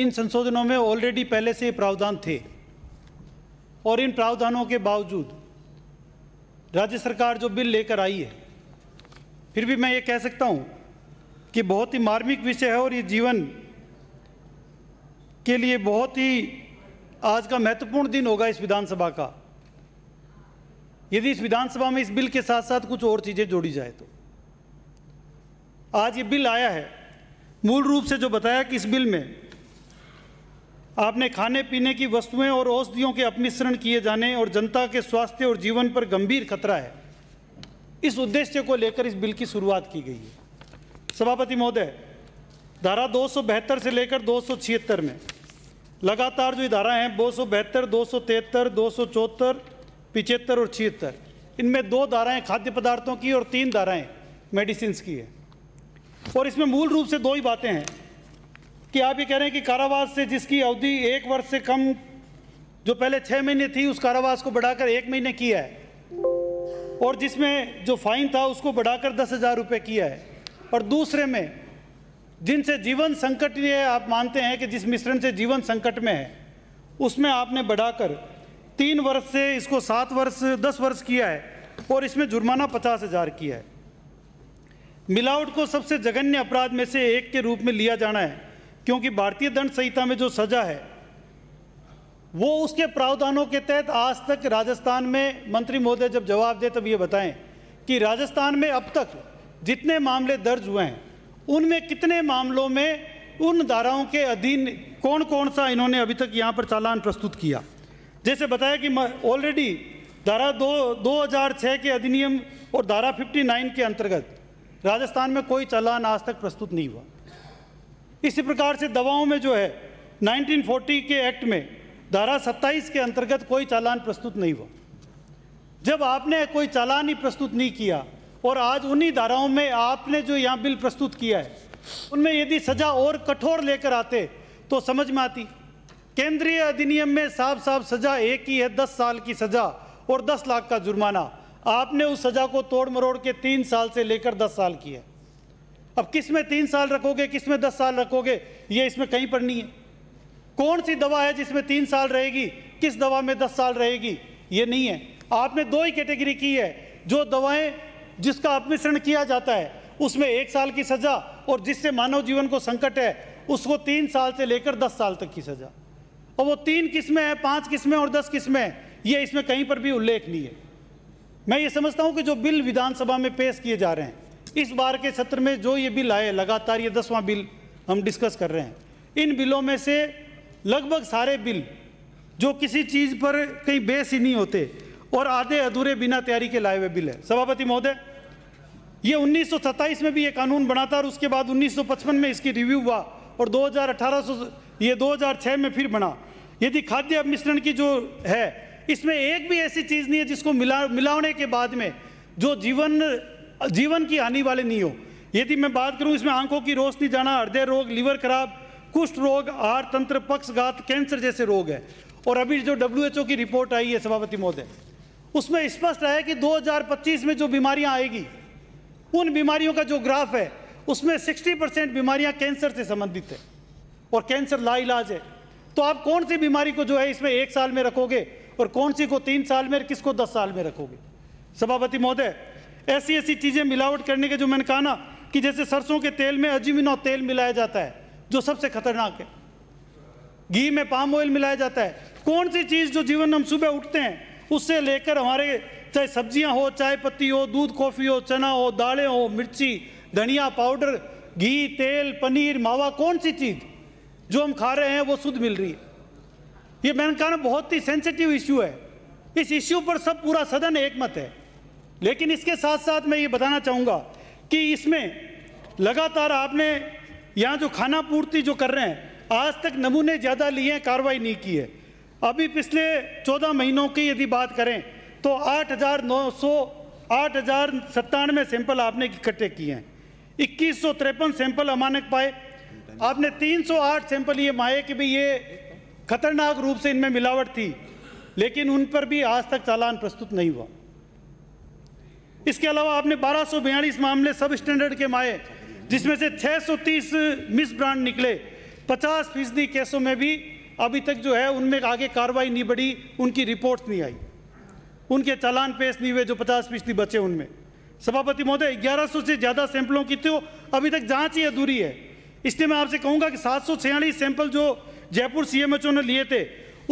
इन संशोधनों में ऑलरेडी पहले से प्रावधान थे और इन प्रावधानों के बावजूद राज्य सरकार जो बिल लेकर आई है फिर भी मैं ये कह सकता हूँ कि बहुत ही मार्मिक विषय है और ये जीवन के लिए बहुत ही आज का महत्वपूर्ण दिन होगा इस विधानसभा का यदि इस विधानसभा में इस बिल के साथ साथ कुछ और चीज़ें जोड़ी जाए तो आज ये बिल आया है मूल रूप से जो बताया कि इस बिल में आपने खाने पीने की वस्तुएं और औषधियों के अपमिश्रण किए जाने और जनता के स्वास्थ्य और जीवन पर गंभीर खतरा है इस उद्देश्य को लेकर इस बिल की शुरुआत की गई है सभापति महोदय धारा दो से लेकर दो में लगातार जो धाराएं हैं दो सौ बहत्तर दो सौ तिहत्तर दो सौ चौहत्तर पिचहत्तर और छिहत्तर इनमें दो धाराएँ खाद्य पदार्थों की और तीन धाराएँ मेडिसिन की है और इसमें मूल रूप से दो ही बातें हैं कि आप ये कह रहे हैं कि कारावास से जिसकी अवधि एक वर्ष से कम जो पहले छः महीने थी उस कारावास को बढ़ाकर एक महीने किया है और जिसमें जो फाइन था उसको बढ़ाकर दस हज़ार रुपये किया है और दूसरे में जिनसे जीवन संकट ये आप मानते हैं कि जिस मिश्रण से जीवन संकट में है उसमें आपने बढ़ाकर तीन वर्ष से इसको सात वर्ष दस वर्ष किया है और इसमें जुर्माना पचास हज़ार किया है मिलावट को सबसे जघन्य अपराध में से एक के रूप में लिया जाना है क्योंकि भारतीय दंड संहिता में जो सजा है वो उसके प्रावधानों के तहत आज तक राजस्थान में मंत्री महोदय जब जवाब दे तब ये बताएं कि राजस्थान में अब तक जितने मामले दर्ज हुए हैं उनमें कितने मामलों में उन धाराओं के अधीन कौन कौन सा इन्होंने अभी तक यहाँ पर चालान प्रस्तुत किया जैसे बताया कि ऑलरेडी धारा दो दो हज़ार छः के अधिनियम और धारा 59 के अंतर्गत राजस्थान में कोई चालान आज तक प्रस्तुत नहीं हुआ इसी प्रकार से दवाओं में जो है 1940 के एक्ट में धारा 27 के अंतर्गत कोई चालान प्रस्तुत नहीं हुआ जब आपने कोई चालान ही प्रस्तुत नहीं किया और आज उन्हीं धाराओं में आपने जो यहाँ बिल प्रस्तुत किया है उनमें यदि सजा और कठोर लेकर आते तो समझ में आती केंद्रीय अधिनियम में साफ साफ सजा एक ही है दस साल की सजा और दस लाख का जुर्माना आपने उस सजा को तोड़ मरोड़ के तीन साल से लेकर दस साल की है अब किस में तीन साल रखोगे किस में दस साल रखोगे ये इसमें कहीं पर नहीं है कौन सी दवा है जिसमें तीन साल रहेगी किस दवा में दस साल रहेगी ये नहीं है आपने दो ही कैटेगरी की है जो दवाएं जिसका अपमिश्रण किया जाता है उसमें एक साल की सज़ा और जिससे मानव जीवन को संकट है उसको तीन साल से लेकर दस साल तक की सज़ा और वो तीन किस्में हैं पाँच किस्में और दस किस्में ये इसमें कहीं पर भी उल्लेख नहीं है मैं ये समझता हूँ कि जो बिल विधानसभा में पेश किए जा रहे हैं इस बार के सत्र में जो ये बिल आए लगातार ये दसवां बिल हम डिस्कस कर रहे हैं इन बिलों में से लगभग सारे बिल जो किसी चीज़ पर कहीं बेस ही नहीं होते और आधे अधूरे बिना तैयारी के लाए हुए बिल है सभापति महोदय ये उन्नीस में भी ये कानून बना था और उसके बाद 1955 में इसकी रिव्यू हुआ और 2018 ये 2006 में फिर बना यदि खाद्य मिश्रण की जो है इसमें एक भी ऐसी चीज़ नहीं है जिसको मिला मिलाने के बाद में जो जीवन जीवन की हानि वाले नहीं हो यदि मैं बात करूं इसमें आंखों की रोशनी जाना हृदय रोग लीवर खराब कुष्ठ रोग आर तंत्र पक्षघात कैंसर जैसे रोग है और अभी जो डब्ल्यू की रिपोर्ट आई है सभापति महोदय उसमें स्पष्ट है कि 2025 में जो बीमारियां आएगी उन बीमारियों का जो ग्राफ है उसमें 60 परसेंट बीमारियां कैंसर से संबंधित है और कैंसर लाइलाज है तो आप कौन सी बीमारी को जो है इसमें एक साल में रखोगे और कौन सी को तीन साल में और किसको दस साल में रखोगे सभापति महोदय ऐसी ऐसी चीज़ें मिलावट करने के जो मैंने कहा ना कि जैसे सरसों के तेल में अजीमिनो तेल मिलाया जाता है जो सबसे खतरनाक है घी में पाम ऑयल मिलाया जाता है कौन सी चीज़ जो जीवन हम सुबह उठते हैं उससे लेकर हमारे चाहे सब्जियां हो चाय पत्ती हो दूध कॉफ़ी हो चना हो दालें हो मिर्ची धनिया पाउडर घी तेल पनीर मावा कौन सी चीज़ जो हम खा रहे हैं वो शुद्ध मिल रही है ये मैंने कहा ना बहुत ही सेंसिटिव इश्यू है इस इश्यू पर सब पूरा सदन एकमत है लेकिन इसके साथ साथ मैं ये बताना चाहूँगा कि इसमें लगातार आपने यहाँ जो खाना पूर्ति जो कर रहे हैं आज तक नमूने ज़्यादा लिए हैं कार्रवाई नहीं की है अभी पिछले चौदह महीनों की यदि बात करें तो आठ हज़ार नौ सौ आठ हज़ार सत्तानवे सैंपल आपने इकट्ठे किए हैं इक्कीस सौ तिरपन सैंपल अमानक पाए आपने 308 सैंपल ये माए कि भाई ये खतरनाक रूप से इनमें मिलावट थी लेकिन उन पर भी आज तक चालान प्रस्तुत नहीं हुआ इसके अलावा आपने बारह मामले सब स्टैंडर्ड के माए जिसमें से 630 मिस ब्रांड निकले 50 फीसदी केसों में भी अभी तक जो है उनमें आगे कार्रवाई नहीं बढ़ी उनकी रिपोर्ट नहीं आई उनके चालान पेश नहीं हुए जो 50 फीसदी बचे उनमें सभापति महोदय 1100 से ज़्यादा सैंपलों की तो अभी तक जांच ही अधूरी है इसलिए मैं आपसे कहूँगा कि सात सैंपल जो जयपुर सी ने लिए थे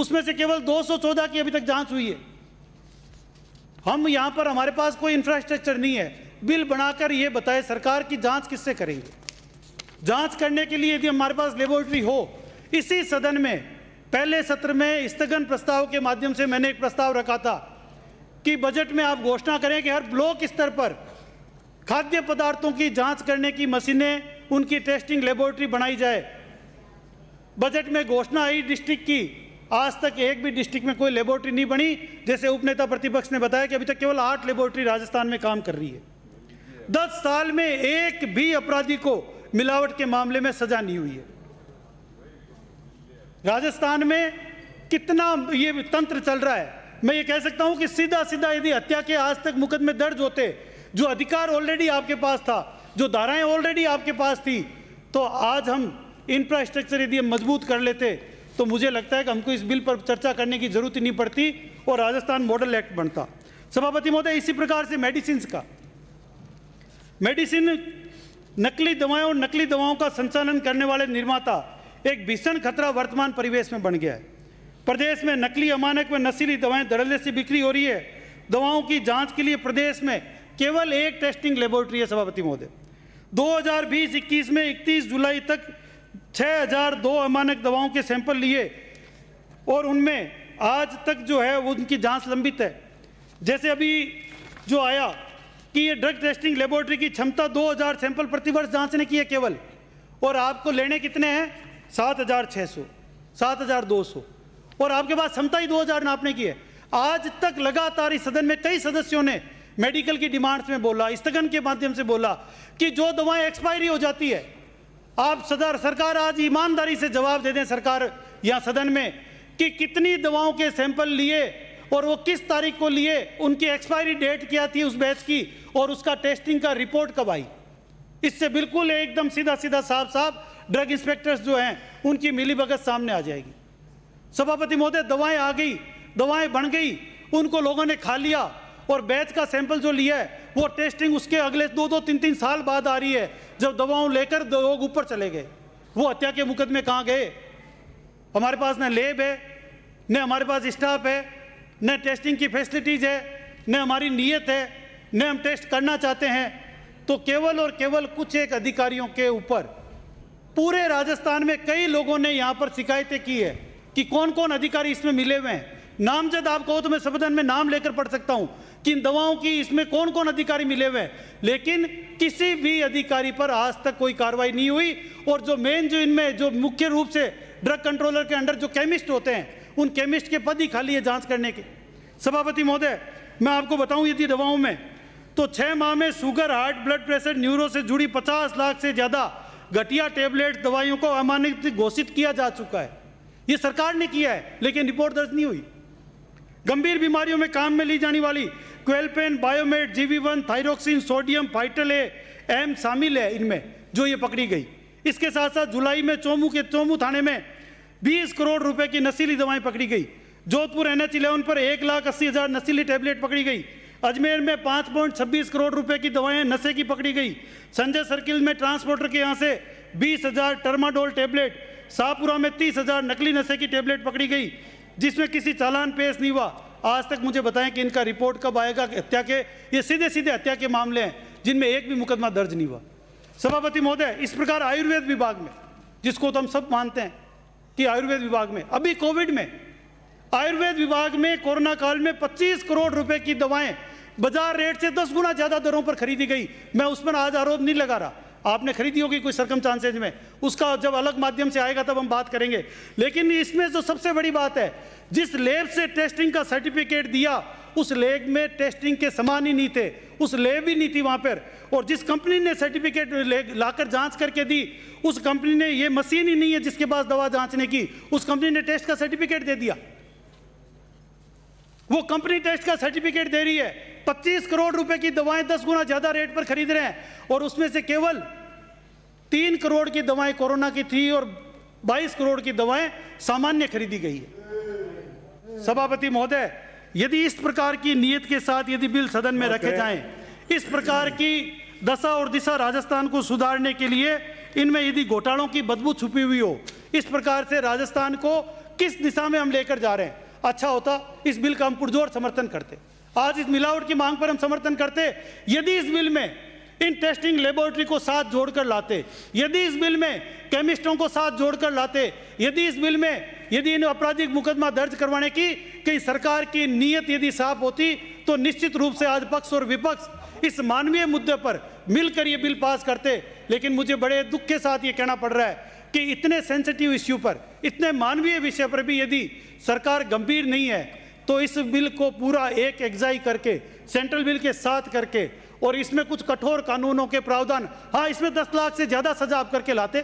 उसमें से केवल दो की अभी तक जाँच हुई है हम यहाँ पर हमारे पास कोई इंफ्रास्ट्रक्चर नहीं है बिल बनाकर ये बताए सरकार की जांच किससे करेंगे जांच करने के लिए यदि हमारे पास लेबोरेटरी हो इसी सदन में पहले सत्र में स्थगन प्रस्ताव के माध्यम से मैंने एक प्रस्ताव रखा था कि बजट में आप घोषणा करें कि हर ब्लॉक स्तर पर खाद्य पदार्थों की जांच करने की मशीनें उनकी टेस्टिंग लेबोरेटरी बनाई जाए बजट में घोषणा आई डिस्ट्रिक्ट की आज तक एक भी डिस्ट्रिक्ट में कोई लेबोरेटरी नहीं बनी जैसे उपनेता प्रतिपक्ष ने बताया कि अभी तक केवल आठ लेबोरेटरी राजस्थान में काम कर रही है दस साल में एक भी अपराधी को मिलावट के मामले में सजा नहीं हुई है राजस्थान में कितना ये तंत्र चल रहा है मैं ये कह सकता हूं कि सीधा सीधा यदि हत्या के आज तक मुकदमे दर्ज होते जो अधिकार ऑलरेडी आपके पास था जो धाराएं ऑलरेडी आपके पास थी तो आज हम इंफ्रास्ट्रक्चर यदि मजबूत कर लेते तो मुझे लगता है कि हमको इस बिल पर चर्चा करने की जरूरत ही नहीं पड़ती और राजस्थान मॉडल एक्ट बनता सभापति महोदय इसी प्रकार से मेडिसिन का मेडिसिन नकली दवाएं और नकली दवाओं का संचालन करने वाले निर्माता एक भीषण खतरा वर्तमान परिवेश में बन गया है प्रदेश में नकली अमानक में नशीली दवाएं धड़ल्ले से बिक्री हो रही है दवाओं की जांच के लिए प्रदेश में केवल एक टेस्टिंग लेबोरेटरी है सभापति महोदय 2020-21 में 31 जुलाई तक हजार दो अमानक दवाओं के सैंपल लिए और उनमें आज तक जो है उनकी जांच लंबित है जैसे अभी जो आया कि ये ड्रग टेस्टिंग लेबोरेटरी की क्षमता 2000 सैंपल प्रतिवर्ष जांचने की है केवल और आपको लेने कितने हैं 7600 7200 और आपके पास क्षमता ही 2000 नापने की है आज तक लगातार इस सदन में कई सदस्यों ने मेडिकल की डिमांड्स में बोला स्थगन के माध्यम से बोला कि जो दवाएं एक्सपायरी हो जाती है आप सदर सरकार आज ईमानदारी से जवाब दे दें सरकार या सदन में कि कितनी दवाओं के सैंपल लिए और वो किस तारीख को लिए उनकी एक्सपायरी डेट क्या थी उस बैच की और उसका टेस्टिंग का रिपोर्ट कब आई इससे बिल्कुल एकदम सीधा सीधा साफ साफ ड्रग इंस्पेक्टर्स जो हैं उनकी मिली भगत सामने आ जाएगी सभापति महोदय दवाएं आ गई दवाएं बन गई उनको लोगों ने खा लिया और बैच का सैंपल जो लिया है वो टेस्टिंग उसके अगले दो दो तीन तीन साल बाद आ रही है जब दवाओं लेकर लोग ऊपर चले गए वो हत्या के मुकदमे कहाँ गए हमारे पास न लेब है न हमारे पास स्टाफ है न टेस्टिंग की फैसिलिटीज़ है न हमारी नीयत है न हम टेस्ट करना चाहते हैं तो केवल और केवल कुछ एक अधिकारियों के ऊपर पूरे राजस्थान में कई लोगों ने यहाँ पर शिकायतें की है कि कौन कौन अधिकारी इसमें मिले हुए हैं नामजद आप कहो तो मैं संविधान में नाम लेकर पढ़ सकता हूँ कि इन दवाओं की इसमें कौन कौन अधिकारी मिले हुए हैं लेकिन किसी भी अधिकारी पर आज तक कोई कार्रवाई नहीं हुई और जो मेन जो इनमें जो मुख्य रूप से ड्रग कंट्रोलर के अंडर जो केमिस्ट होते हैं उन केमिस्ट के पद ही खाली है जाँच करने के सभापति महोदय मैं आपको बताऊँ यदि दवाओं में तो छः माह में sugar heart blood pressure neuro से जुड़ी पचास लाख से ज़्यादा घटिया टेबलेट दवाइयों को अमान्य घोषित किया जा चुका है ये सरकार ने किया है लेकिन रिपोर्ट दर्ज नहीं हुई गंभीर बीमारियों में काम में ली जाने वाली क्वेलपेन बायोमेट जीवी वन थायरोक्सिन सोडियम फाइटल ए एम शामिल है इनमें जो ये पकड़ी गई इसके साथ साथ जुलाई में चोमू के चोमू थाने में 20 करोड़ रुपए की नशीली दवाएं पकड़ी गई जोधपुर एन एच इलेवन पर एक लाख अस्सी हज़ार नशीली टैबलेट पकड़ी गई अजमेर में पाँच पॉइंट छब्बीस करोड़ रुपए की दवाएं नशे की पकड़ी गई संजय सर्किल में ट्रांसपोर्टर के यहाँ से बीस हज़ार टर्माडोल टैबलेट शाहपुरा में तीस हज़ार नकली नशे की टैबलेट पकड़ी गई जिसमें किसी चालान पेश नहीं हुआ आज तक मुझे बताएं कि इनका रिपोर्ट कब आएगा हत्या के ये सीधे सीधे हत्या के मामले हैं जिनमें एक भी मुकदमा दर्ज नहीं हुआ सभापति महोदय इस प्रकार आयुर्वेद विभाग में जिसको तो हम सब मानते हैं कि आयुर्वेद विभाग में अभी कोविड में आयुर्वेद विभाग में कोरोना काल में पच्चीस करोड़ रुपए की दवाएं बाजार रेट से दस गुना ज़्यादा दरों पर खरीदी गई मैं उस पर आज आरोप नहीं लगा रहा आपने खरीदी होगी कोई सरकम चांसेज में उसका जब अलग माध्यम से आएगा तब हम बात करेंगे लेकिन इसमें जो सबसे बड़ी बात है जिस लेब से टेस्टिंग का सर्टिफिकेट दिया उस लेब में टेस्टिंग के समान ही नहीं थे उस लेब ही नहीं थी वहाँ पर और जिस कंपनी ने सर्टिफिकेट लाकर जांच करके दी उस कंपनी ने ये मशीन ही नहीं है जिसके पास दवा जांचने की उस कंपनी ने टेस्ट का सर्टिफिकेट दे दिया वो कंपनी टेस्ट का सर्टिफिकेट दे रही है 25 करोड़ रुपए की दवाएं 10 गुना ज़्यादा रेट पर खरीद रहे हैं और उसमें से केवल तीन करोड़ की दवाएं कोरोना की थी और 22 करोड़ की दवाएं सामान्य खरीदी गई है सभापति महोदय यदि इस प्रकार की नीयत के साथ यदि बिल सदन में रखे जाए इस प्रकार की दशा और दिशा राजस्थान को सुधारने के लिए इनमें यदि घोटालों की बदबू छुपी हुई हो इस प्रकार से राजस्थान को किस दिशा में हम लेकर जा रहे हैं अच्छा होता इस बिल का हम पुरजोर समर्थन करते आज इस मिलावट की मांग पर हम समर्थन करते यदि इस बिल में इन टेस्टिंग लेबोरेटरी को साथ जोड़कर लाते यदि इस बिल में केमिस्टों को साथ जोड़कर लाते यदि इस बिल में यदि इन आपराधिक मुकदमा दर्ज करवाने की कई सरकार की नीयत यदि साफ होती तो निश्चित रूप से आज पक्ष और विपक्ष इस मानवीय मुद्दे पर मिलकर ये बिल पास करते लेकिन मुझे बड़े दुख के साथ ये कहना पड़ रहा है कि इतने सेंसिटिव इश्यू पर इतने मानवीय विषय पर भी यदि सरकार गंभीर नहीं है तो इस बिल को पूरा एक एग्जाई करके सेंट्रल बिल के साथ करके और इसमें कुछ कठोर कानूनों के प्रावधान हाँ इसमें दस लाख से ज़्यादा सजा आप करके लाते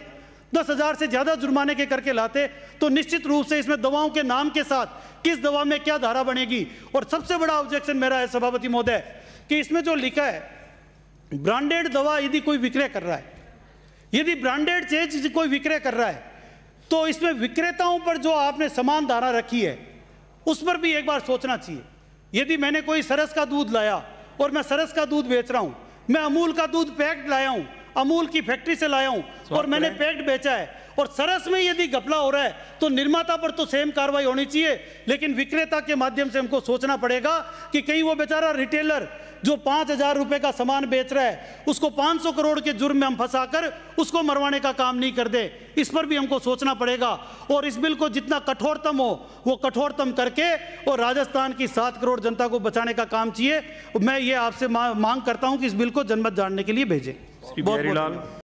दस हज़ार से ज़्यादा जुर्माने के करके लाते तो निश्चित रूप से इसमें दवाओं के नाम के साथ किस दवा में क्या धारा बनेगी और सबसे बड़ा ऑब्जेक्शन मेरा है सभापति महोदय कि इसमें जो लिखा है ब्रांडेड दवा यदि कोई विक्रय कर रहा है यदि ब्रांडेड चीज कोई विक्रय कर रहा है तो इसमें विक्रेताओं पर जो आपने समान धारा रखी है उस पर भी एक बार सोचना चाहिए यदि मैंने कोई सरस का दूध लाया और मैं सरस का दूध बेच रहा हूँ मैं अमूल का दूध पैक्ड लाया हूँ अमूल की फैक्ट्री से लाया हूँ और मैंने पैक्ड बेचा है और सरस में यदि घपला हो रहा है तो निर्माता पर तो सेम कार्रवाई होनी चाहिए लेकिन विक्रेता के माध्यम से हमको सोचना पड़ेगा कि कहीं वो बेचारा रिटेलर जो पाँच हजार रुपये का सामान बेच रहा है उसको 500 करोड़ के जुर्म में हम फंसाकर उसको मरवाने का काम नहीं कर दे इस पर भी हमको सोचना पड़ेगा और इस बिल को जितना कठोरतम हो वो कठोरतम करके और राजस्थान की सात करोड़ जनता को बचाने का काम चाहिए मैं ये आपसे मांग करता हूँ कि इस बिल को जनमत जानने के लिए भेजें बहुत बहुत